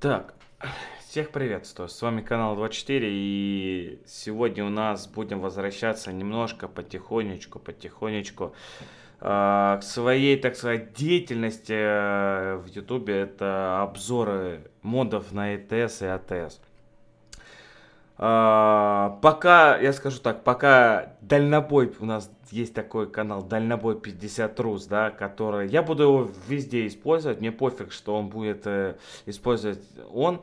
Так, всех приветствую, с вами канал 24 и сегодня у нас будем возвращаться немножко потихонечку, потихонечку э, к своей, так сказать, деятельности э, в ютубе, это обзоры модов на ETS и ATS. А, пока, я скажу так, пока дальнобой, у нас есть такой канал Дальнобой 50 Рус, да, который, я буду его везде использовать, мне пофиг, что он будет э, использовать он,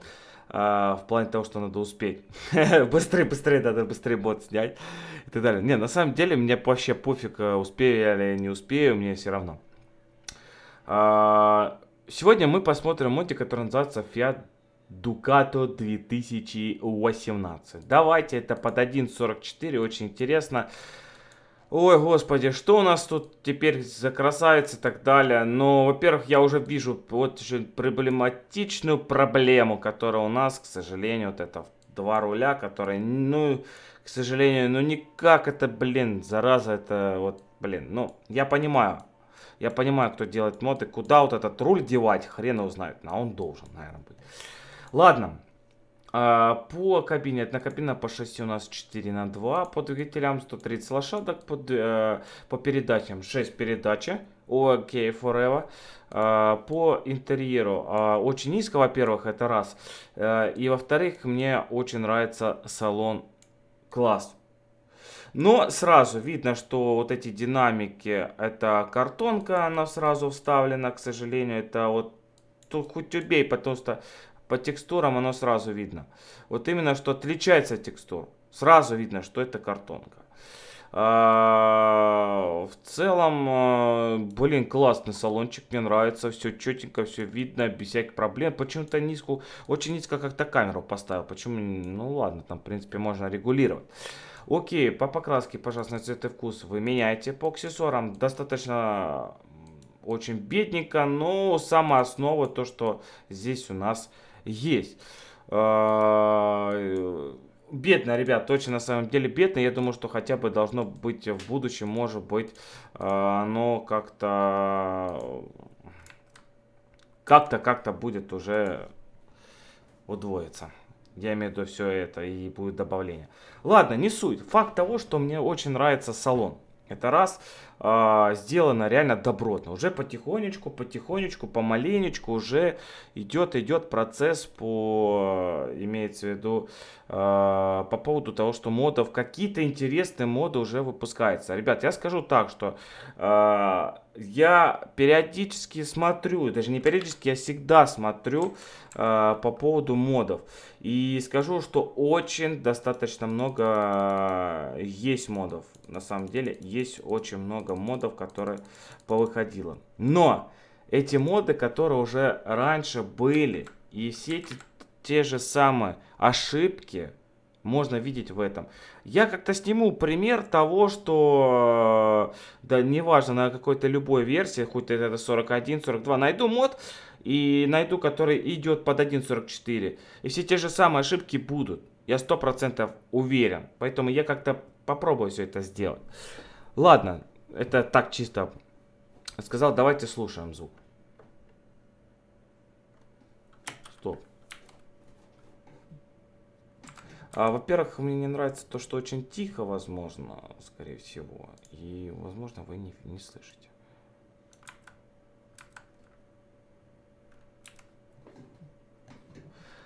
э, в плане того, что надо успеть. быстрее, быстрее, надо быстрее бот снять и так далее. Не, на самом деле, мне вообще пофиг, э, успею я или не успею, мне все равно. А, сегодня мы посмотрим мультик, который называется Fiat Ducato 2018. Давайте это под 1.44, очень интересно. Ой, господи, что у нас тут теперь за красавицы и так далее? Но, во-первых, я уже вижу вот еще проблематичную проблему, которая у нас, к сожалению, вот это два руля, которые, ну, к сожалению, ну никак это, блин, зараза, это вот, блин, ну, я понимаю, я понимаю, кто делает моды, куда вот этот руль девать, хрен его знает, а он должен, наверное, быть. Ладно. А, по кабине, одна кабина по шасси у нас 4 на 2, по двигателям 130 лошадок, по, э, по передачам 6 передачи, OK Forever. А, по интерьеру а, очень низко, во-первых, это раз, а, и во-вторых, мне очень нравится салон класс. Но сразу видно, что вот эти динамики, это картонка, она сразу вставлена, к сожалению, это вот тут ну, хоть убей, потому что по текстурам оно сразу видно. Вот именно, что отличается текстур. Сразу видно, что это картонка. А, в целом, а, блин, классный салончик, мне нравится, все четенько, все видно, без всяких проблем. Почему-то низко, очень низко как-то камеру поставил, почему, ну ладно, там, в принципе, можно регулировать. Окей, по покраске, пожалуйста, цвет и вкус вы меняете по аксессуарам, достаточно очень бедненько, но самая основа то, что здесь у нас есть. А, э, бедно, ребят, очень на самом деле бедно. Я думаю, что хотя бы должно быть в будущем, может быть, а, оно как-то... Как-то, как-то будет уже удвоиться. Я имею в виду все это и будет добавление. Ладно, не суть. Факт того, что мне очень нравится салон. Это раз. А, сделано реально добротно. Уже потихонечку, потихонечку, помаленечку уже идет, идет процесс по, имеется в виду, а, по поводу того, что модов, какие-то интересные моды уже выпускаются. Ребят, я скажу так, что а, я периодически смотрю, даже не периодически, я всегда смотрю э, по поводу модов. И скажу, что очень достаточно много а, есть модов. На самом деле есть очень много много модов, которые повыходило. Но эти моды, которые уже раньше были, и все эти, те же самые ошибки можно видеть в этом. Я как-то сниму пример того, что, да, неважно, на какой-то любой версии, хоть это 41, 42, найду мод и найду, который идет под 1.44. И все те же самые ошибки будут. Я 100% уверен. Поэтому я как-то попробую все это сделать. Ладно, это так чисто сказал, давайте слушаем звук. Стоп. А, во-первых, мне не нравится то, что очень тихо, возможно, скорее всего. И, возможно, вы не, не слышите.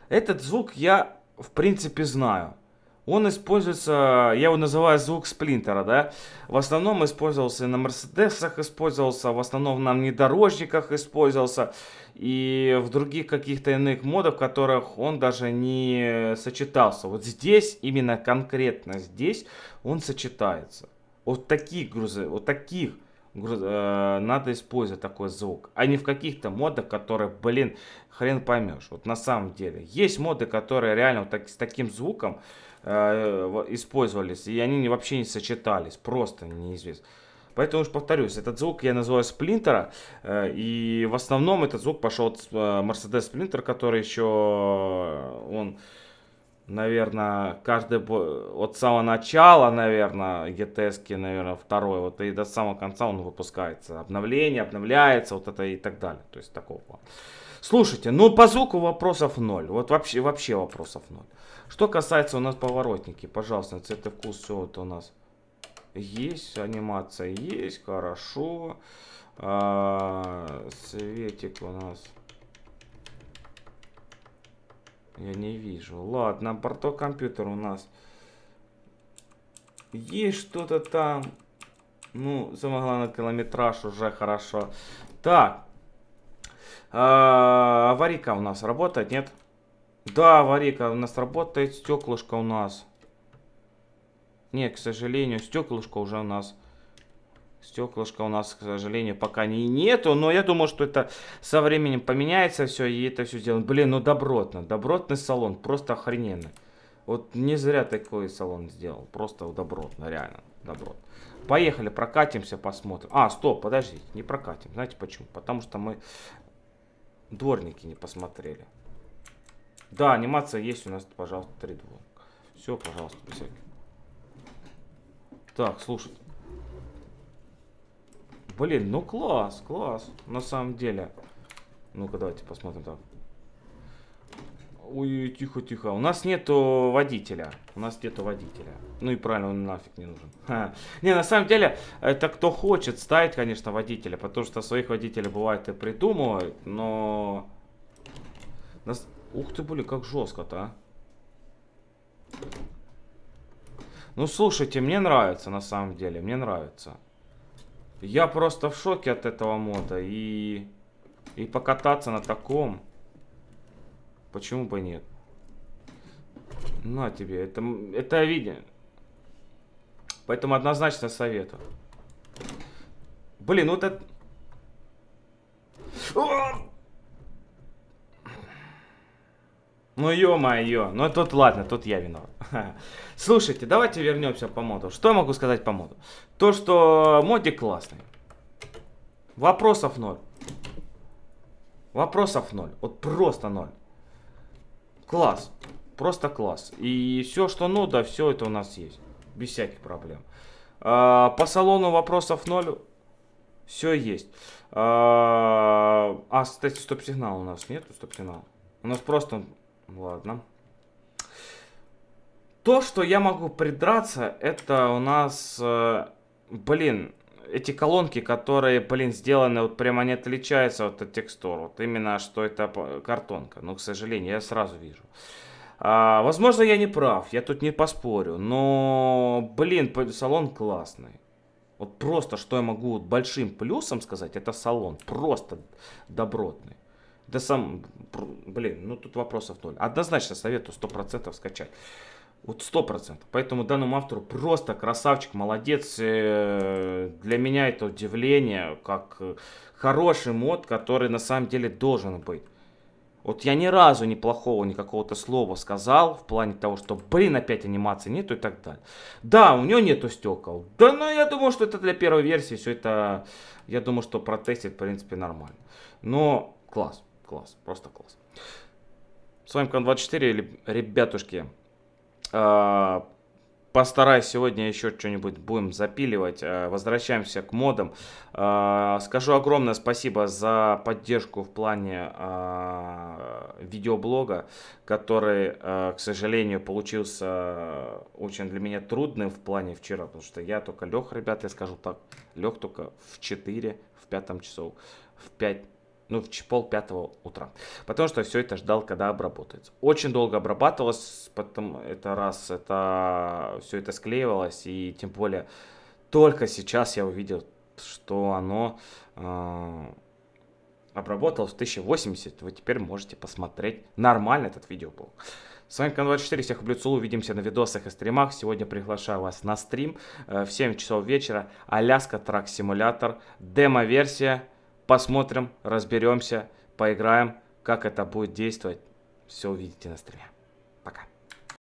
Этот звук я, в принципе, знаю. Он используется, я его называю звук сплинтера, да. В основном использовался на Мерседесах, использовался, в основном на внедорожниках использовался. И в других каких-то иных модах, в которых он даже не сочетался. Вот здесь, именно конкретно здесь, он сочетается. Вот таких грузы, вот таких груз, э, надо использовать такой звук. А не в каких-то модах, которые, блин, хрен поймешь. Вот на самом деле. Есть моды, которые реально вот так, с таким звуком Э, использовались, и они вообще не сочетались, просто неизвестно. Поэтому уж повторюсь, этот звук я называю сплинтера, э, и в основном этот звук пошел от э, Mercedes Splinter, который еще, он, наверное, каждый, от самого начала, наверное, GTS, наверное, второй, вот и до самого конца он выпускается, обновление, обновляется, вот это и так далее, то есть такого плана. Слушайте, ну по звуку вопросов ноль. Вот вообще, вообще вопросов ноль. Что касается у нас поворотники, пожалуйста, цвет и вкус все вот у нас есть. Анимация есть, хорошо. А, светик у нас... Я не вижу. Ладно, порто компьютер у нас... Есть что-то там. Ну, самое главное, километраж уже хорошо. Так, а, аварийка у нас работает, нет? Да, аварийка у нас работает, стеклышко у нас. Нет, к сожалению, стеклышко уже у нас... Стеклышко у нас, к сожалению, пока не нету, но я думаю, что это со временем поменяется все, и это все сделано. Блин, ну добротно, добротный салон, просто охрененно. Вот не зря такой салон сделал, просто добротно, реально, добротно. Поехали, прокатимся, посмотрим. А, стоп, подождите, не прокатим, знаете почему? Потому что мы Дворники не посмотрели. Да, анимация есть у нас, пожалуйста, три двух. Все, пожалуйста, без всяких. Так, слушай. Блин, ну класс, класс. На самом деле. Ну-ка, давайте посмотрим так. Ой, тихо, тихо. У нас нету водителя. У нас нету водителя. Ну и правильно, он нафиг не нужен. Ха. Не, на самом деле, это кто хочет ставить, конечно, водителя. Потому что своих водителей бывает и придумывают, но... Нас... Ух ты, блин, как жестко-то, а. Ну, слушайте, мне нравится, на самом деле. Мне нравится. Я просто в шоке от этого мода. И... И покататься на таком... Почему бы нет? На тебе, это, это видение. Поэтому однозначно советую. Блин, ну вот это... Ну ё-моё, ну тут ладно, тут я виноват. Слушайте, давайте вернемся по моду. Что я могу сказать по моду? То, что модик классный. Вопросов ноль. Вопросов ноль. Вот просто ноль. Класс. Просто класс. И все, что надо, все это у нас есть. Без всяких проблем. А, по салону вопросов ноль. Все есть. А, а кстати, стоп-сигнал у нас нету стоп-сигнал. У нас просто... Ладно. То, что я могу придраться, это у нас... Э, блин, эти колонки, которые, блин, сделаны, вот прямо они отличаются от текстур. Вот именно, что это картонка. Но, ну, к сожалению, я сразу вижу. А, возможно, я не прав, я тут не поспорю. Но, блин, салон классный. Вот просто, что я могу большим плюсом сказать, это салон. Просто добротный. Да сам, блин, ну тут вопросов ноль. Однозначно советую 100% скачать. Вот сто процентов. Поэтому данному автору просто красавчик, молодец. И э, для меня это удивление, как э, хороший мод, который на самом деле должен быть. Вот я ни разу ни плохого, ни какого-то слова сказал в плане того, что, блин, опять анимации нету и так далее. Да, у него нету стекол. Да, но ну, я думаю, что это для первой версии все это, я думаю, что протестит, в принципе, нормально. Но класс, класс, просто класс. С вами Кан24, ребятушки. А, постараюсь сегодня еще что-нибудь будем запиливать. А, возвращаемся к модам. А, скажу огромное спасибо за поддержку в плане видеоблога, который, к сожалению, получился очень для меня трудным в плане вчера, потому что я только лег, ребята, я скажу так, лег только в 4, в пятом часов, в 5 ну, в пол пятого утра. Потому что все это ждал, когда обработается. Очень долго обрабатывалось, потом это раз, это все это склеивалось, и тем более только сейчас я увидел, что оно э, обработалось в 1080. Вы теперь можете посмотреть нормально этот видеоблог. С вами Кан24, всех люблю, целую, увидимся на видосах и стримах. Сегодня приглашаю вас на стрим э, в 7 часов вечера. Аляска Трак Симулятор, демо-версия Посмотрим, разберемся, поиграем, как это будет действовать. Все увидите на стриме.